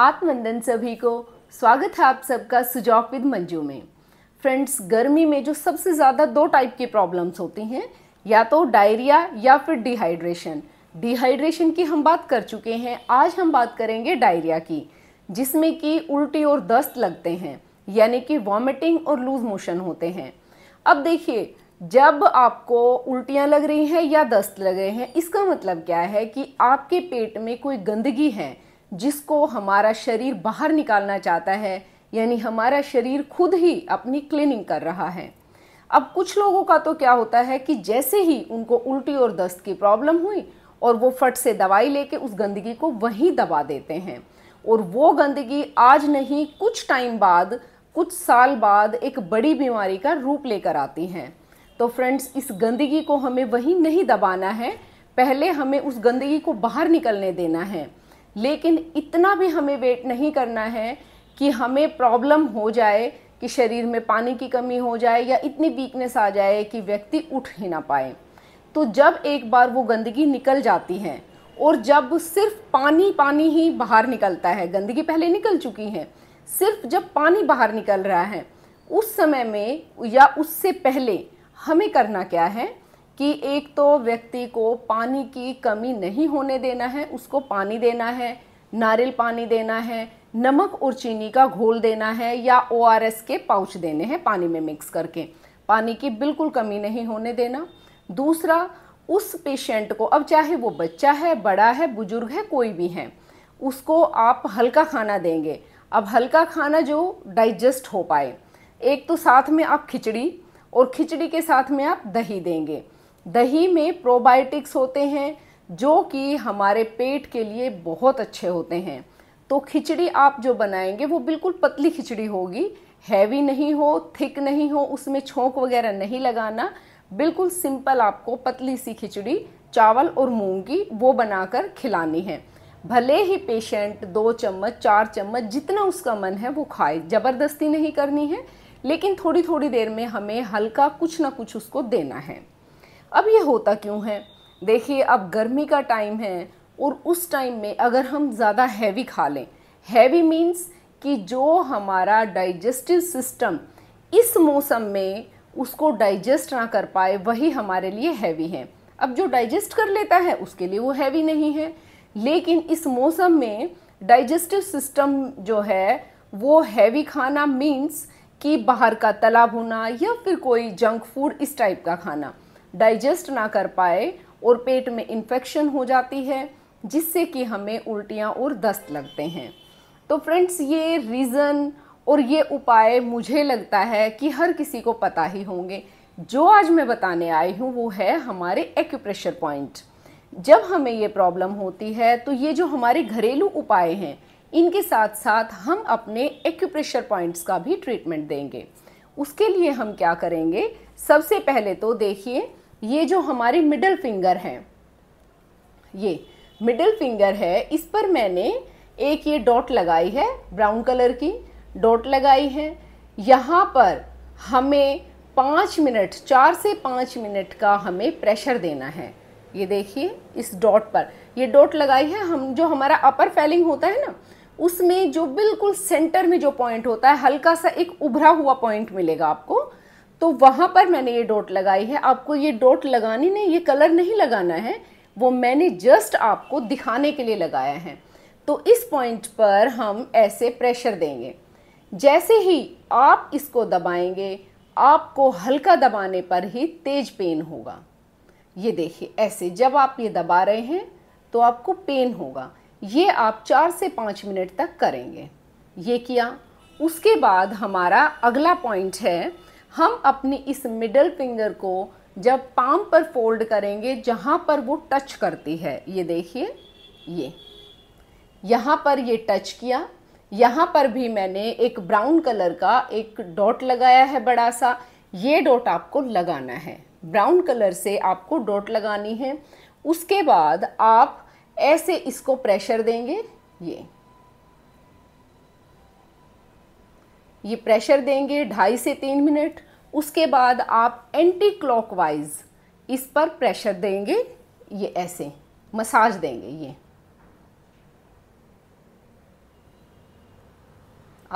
आत्मनंदन सभी को स्वागत है आप सबका सुजॉक विद मंजू में फ्रेंड्स गर्मी में जो सबसे ज़्यादा दो टाइप की प्रॉब्लम्स होती हैं या तो डायरिया या फिर डिहाइड्रेशन डिहाइड्रेशन की हम बात कर चुके हैं आज हम बात करेंगे डायरिया की जिसमें कि उल्टी और दस्त लगते हैं यानी कि वॉमिटिंग और लूज मोशन होते हैं अब देखिए जब आपको उल्टियाँ लग रही हैं या दस्त लग रहे हैं इसका मतलब क्या है कि आपके पेट में कोई गंदगी है जिसको हमारा शरीर बाहर निकालना चाहता है यानी हमारा शरीर खुद ही अपनी क्लीनिंग कर रहा है अब कुछ लोगों का तो क्या होता है कि जैसे ही उनको उल्टी और दस्त की प्रॉब्लम हुई और वो फट से दवाई लेके उस गंदगी को वहीं दबा देते हैं और वो गंदगी आज नहीं कुछ टाइम बाद कुछ साल बाद एक बड़ी बीमारी का रूप लेकर आती हैं तो फ्रेंड्स इस गंदगी को हमें वहीं नहीं दबाना है पहले हमें उस गंदगी को बाहर निकलने देना है लेकिन इतना भी हमें वेट नहीं करना है कि हमें प्रॉब्लम हो जाए कि शरीर में पानी की कमी हो जाए या इतनी वीकनेस आ जाए कि व्यक्ति उठ ही ना पाए तो जब एक बार वो गंदगी निकल जाती है और जब सिर्फ पानी पानी ही बाहर निकलता है गंदगी पहले निकल चुकी है सिर्फ जब पानी बाहर निकल रहा है उस समय में या उससे पहले हमें करना क्या है कि एक तो व्यक्ति को पानी की कमी नहीं होने देना है उसको पानी देना है नारियल पानी देना है नमक और चीनी का घोल देना है या ओ के पाउच देने हैं पानी में मिक्स करके पानी की बिल्कुल कमी नहीं होने देना दूसरा उस पेशेंट को अब चाहे वो बच्चा है बड़ा है बुजुर्ग है कोई भी है उसको आप हल्का खाना देंगे अब हल्का खाना जो डाइजेस्ट हो पाए एक तो साथ में आप खिचड़ी और खिचड़ी के साथ में आप दही देंगे दही में प्रोबायोटिक्स होते हैं जो कि हमारे पेट के लिए बहुत अच्छे होते हैं तो खिचड़ी आप जो बनाएंगे वो बिल्कुल पतली खिचड़ी होगी हैवी नहीं हो थिक नहीं हो उसमें छोंक वगैरह नहीं लगाना बिल्कुल सिंपल आपको पतली सी खिचड़ी चावल और मूंग की वो बनाकर खिलानी है भले ही पेशेंट दो चम्मच चार चम्मच जितना उसका मन है वो खाए ज़बरदस्ती नहीं करनी है लेकिन थोड़ी थोड़ी देर में हमें हल्का कुछ ना कुछ उसको देना है अब ये होता क्यों है देखिए अब गर्मी का टाइम है और उस टाइम में अगर हम ज़्यादा हैवी खा लें हैवी मीन्स कि जो हमारा डाइजेस्टिव सिस्टम इस मौसम में उसको डाइजेस्ट ना कर पाए वही हमारे लिए हैवी है अब जो डाइजेस्ट कर लेता है उसके लिए वो हैवी नहीं है लेकिन इस मौसम में डाइजेस्टिव सिस्टम जो है वो हैवी खाना मीन्स कि बाहर का तला भुना या फिर कोई जंक फूड इस टाइप का खाना डाइजेस्ट ना कर पाए और पेट में इन्फेक्शन हो जाती है जिससे कि हमें उल्टियाँ और दस्त लगते हैं तो फ्रेंड्स ये रीज़न और ये उपाय मुझे लगता है कि हर किसी को पता ही होंगे जो आज मैं बताने आई हूँ वो है हमारे एक्यूप्रेशर पॉइंट जब हमें ये प्रॉब्लम होती है तो ये जो हमारे घरेलू उपाय हैं इनके साथ साथ हम अपने एक्यूप्रेशर पॉइंट्स का भी ट्रीटमेंट देंगे उसके लिए हम क्या करेंगे सबसे पहले तो देखिए ये जो हमारी मिडिल फिंगर है ये मिडिल फिंगर है इस पर मैंने एक ये डॉट लगाई है ब्राउन कलर की डॉट लगाई है यहाँ पर हमें पाँच मिनट चार से पाँच मिनट का हमें प्रेशर देना है ये देखिए इस डॉट पर ये डॉट लगाई है हम जो हमारा अपर फेलिंग होता है ना उसमें जो बिल्कुल सेंटर में जो पॉइंट होता है हल्का सा एक उभरा हुआ पॉइंट मिलेगा आपको तो वहाँ पर मैंने ये डॉट लगाई है आपको ये डॉट लगानी नहीं ये कलर नहीं लगाना है वो मैंने जस्ट आपको दिखाने के लिए लगाया है तो इस पॉइंट पर हम ऐसे प्रेशर देंगे जैसे ही आप इसको दबाएंगे आपको हल्का दबाने पर ही तेज पेन होगा ये देखिए ऐसे जब आप ये दबा रहे हैं तो आपको पेन होगा ये आप चार से पाँच मिनट तक करेंगे ये किया उसके बाद हमारा अगला पॉइंट है हम अपने इस मिडल फिंगर को जब पाम पर फोल्ड करेंगे जहाँ पर वो टच करती है ये देखिए ये यहाँ पर ये टच किया यहाँ पर भी मैंने एक ब्राउन कलर का एक डॉट लगाया है बड़ा सा ये डॉट आपको लगाना है ब्राउन कलर से आपको डॉट लगानी है उसके बाद आप ऐसे इसको प्रेशर देंगे ये ये प्रेशर देंगे ढाई से तीन मिनट उसके बाद आप एंटी क्लॉकवाइज इस पर प्रेशर देंगे ये ऐसे मसाज देंगे ये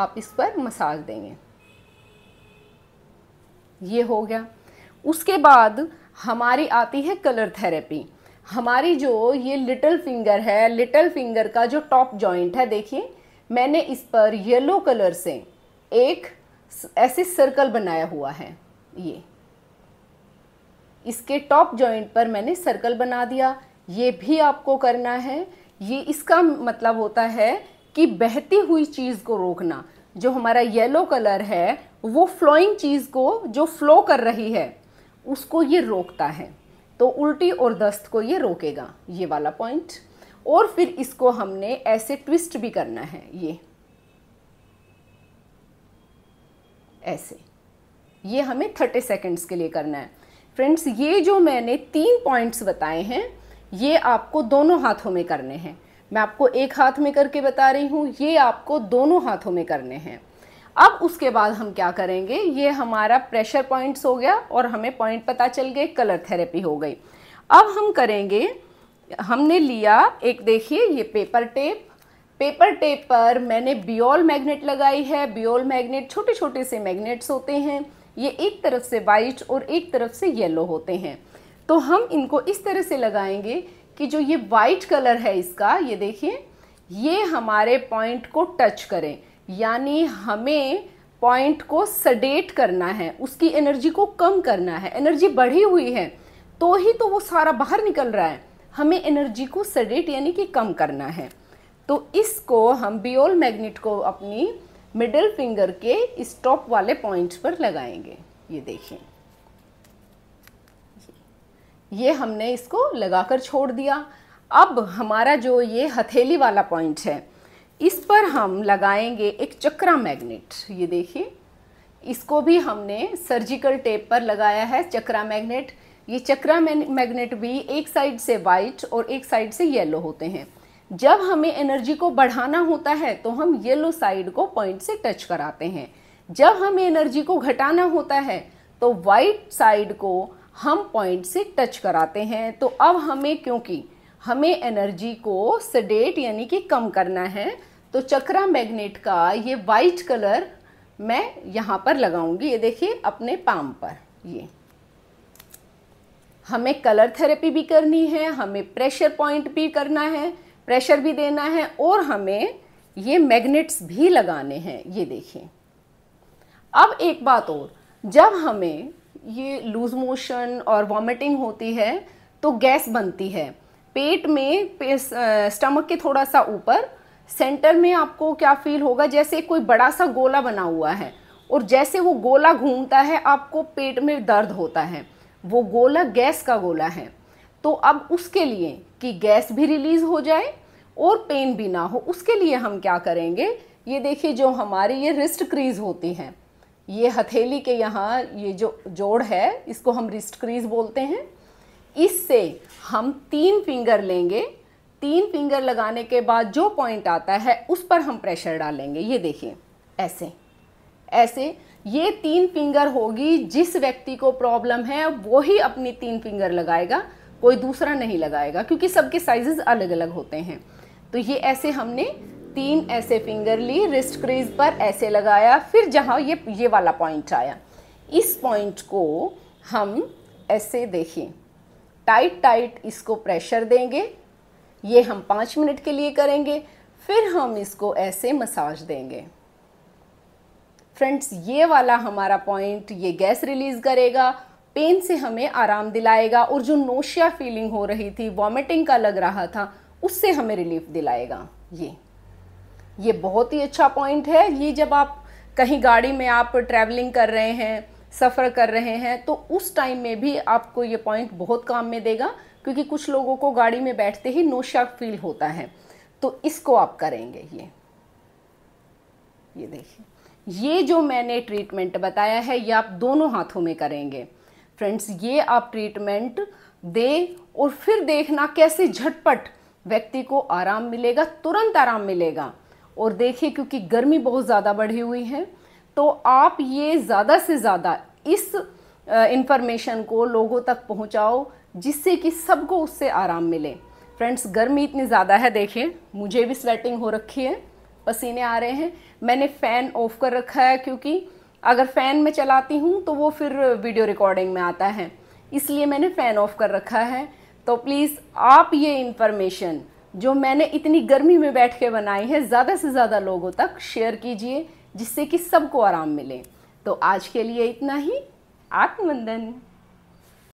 आप इस पर मसाज देंगे ये हो गया उसके बाद हमारी आती है कलर थेरेपी हमारी जो ये लिटल फिंगर है लिटल फिंगर का जो टॉप जॉइंट है देखिए मैंने इस पर येलो कलर से एक ऐसे सर्कल बनाया हुआ है ये इसके टॉप जॉइंट पर मैंने सर्कल बना दिया ये भी आपको करना है ये इसका मतलब होता है कि बहती हुई चीज़ को रोकना जो हमारा येलो कलर है वो फ्लोइंग चीज़ को जो फ्लो कर रही है उसको ये रोकता है तो उल्टी और दस्त को ये रोकेगा ये वाला पॉइंट और फिर इसको हमने ऐसे ट्विस्ट भी करना है ये ऐसे ये हमें थर्टी सेकेंड्स के लिए करना है फ्रेंड्स ये जो मैंने तीन पॉइंट्स बताए हैं ये आपको दोनों हाथों में करने हैं मैं आपको एक हाथ में करके बता रही हूँ ये आपको दोनों हाथों में करने हैं अब उसके बाद हम क्या करेंगे ये हमारा प्रेशर पॉइंट्स हो गया और हमें पॉइंट पता चल गए कलर थेरेपी हो गई अब हम करेंगे हमने लिया एक देखिए ये पेपर टेप पेपर टेप पर मैंने बियोल मैग्नेट लगाई है बियोल मैग्नेट छोटे छोटे से मैग्नेट्स होते हैं ये एक तरफ से वाइट और एक तरफ से येलो होते हैं तो हम इनको इस तरह से लगाएंगे कि जो ये वाइट कलर है इसका ये देखिए ये हमारे पॉइंट को टच करें यानी हमें पॉइंट को सडेट करना है उसकी एनर्जी को कम करना है एनर्जी बढ़ी हुई है तो ही तो वो सारा बाहर निकल रहा है हमें एनर्जी को सडेट यानी कि कम करना है तो इसको हम बियोल मैग्नेट को अपनी मिडिल फिंगर के स्टॉप वाले पॉइंट पर लगाएंगे ये देखिए ये हमने इसको लगाकर छोड़ दिया अब हमारा जो ये हथेली वाला पॉइंट है इस पर हम लगाएंगे एक चक्रा मैग्नेट ये देखिए इसको भी हमने सर्जिकल टेप पर लगाया है चक्रा मैग्नेट ये चक्रा मैग्नेट भी एक साइड से वाइट और एक साइड से येलो होते हैं जब हमें एनर्जी को बढ़ाना होता है तो हम येलो साइड को पॉइंट से टच कराते हैं जब हमें एनर्जी को घटाना होता है तो वाइट साइड को हम पॉइंट से टच कराते हैं तो अब हमें क्योंकि हमें एनर्जी को सडेट यानी कि कम करना है तो चक्रा मैग्नेट का ये वाइट कलर मैं यहाँ पर लगाऊंगी ये देखिए अपने पाम पर ये हमें कलर थेरेपी भी करनी है हमें प्रेशर पॉइंट भी करना है प्रेशर भी देना है और हमें ये मैग्नेट्स भी लगाने हैं ये देखिए अब एक बात और जब हमें ये लूज मोशन और वॉमिटिंग होती है तो गैस बनती है पेट में पे, स्टमक के थोड़ा सा ऊपर सेंटर में आपको क्या फील होगा जैसे कोई बड़ा सा गोला बना हुआ है और जैसे वो गोला घूमता है आपको पेट में दर्द होता है वो गोला गैस का गोला है तो अब उसके लिए कि गैस भी रिलीज़ हो जाए और पेन भी ना हो उसके लिए हम क्या करेंगे ये देखिए जो हमारी ये रिस्ट क्रीज होती हैं ये हथेली के यहाँ ये जो जोड़ है इसको हम रिस्ट क्रीज बोलते हैं इससे हम तीन फिंगर लेंगे तीन फिंगर लगाने के बाद जो पॉइंट आता है उस पर हम प्रेशर डालेंगे ये देखिए ऐसे ऐसे ये तीन फिंगर होगी जिस व्यक्ति को प्रॉब्लम है वो ही अपनी तीन फिंगर लगाएगा कोई दूसरा नहीं लगाएगा क्योंकि सबके साइजेस अलग अलग होते हैं तो ये ऐसे हमने तीन ऐसे फिंगर ली रिस्ट क्रीज पर ऐसे लगाया फिर जहाँ ये ये वाला पॉइंट आया इस पॉइंट को हम ऐसे देखें टाइट टाइट इसको प्रेशर देंगे ये हम पाँच मिनट के लिए करेंगे फिर हम इसको ऐसे मसाज देंगे फ्रेंड्स ये वाला हमारा पॉइंट ये गैस रिलीज़ करेगा पेन से हमें आराम दिलाएगा और जो नोशिया फीलिंग हो रही थी वॉमिटिंग का लग रहा था उससे हमें रिलीफ दिलाएगा ये ये बहुत ही अच्छा पॉइंट है ये जब आप कहीं गाड़ी में आप ट्रैवलिंग कर रहे हैं सफ़र कर रहे हैं तो उस टाइम में भी आपको ये पॉइंट बहुत काम में देगा क्योंकि कुछ लोगों को गाड़ी में बैठते ही नोशा फील होता है तो इसको आप करेंगे ये ये देखिए ये जो मैंने ट्रीटमेंट बताया है ये आप दोनों हाथों में करेंगे फ्रेंड्स ये आप ट्रीटमेंट दें और फिर देखना कैसे झटपट व्यक्ति को आराम मिलेगा तुरंत आराम मिलेगा और देखिए क्योंकि गर्मी बहुत ज़्यादा बढ़ी हुई है तो आप ये ज़्यादा से ज़्यादा इस इन्फॉर्मेशन को लोगों तक पहुंचाओ जिससे कि सबको उससे आराम मिले फ्रेंड्स गर्मी इतनी ज़्यादा है देखिए मुझे भी स्वेटिंग हो रखी है पसीने आ रहे हैं मैंने फ़ैन ऑफ कर रखा है क्योंकि अगर फ़ैन में चलाती हूँ तो वो फिर वीडियो रिकॉर्डिंग में आता है इसलिए मैंने फ़ैन ऑफ कर रखा है तो प्लीज़ आप ये इन्फॉर्मेशन जो मैंने इतनी गर्मी में बैठ के बनाई है ज़्यादा से ज़्यादा लोगों तक शेयर कीजिए जिससे कि सबको आराम मिले तो आज के लिए इतना ही आत्मवंदन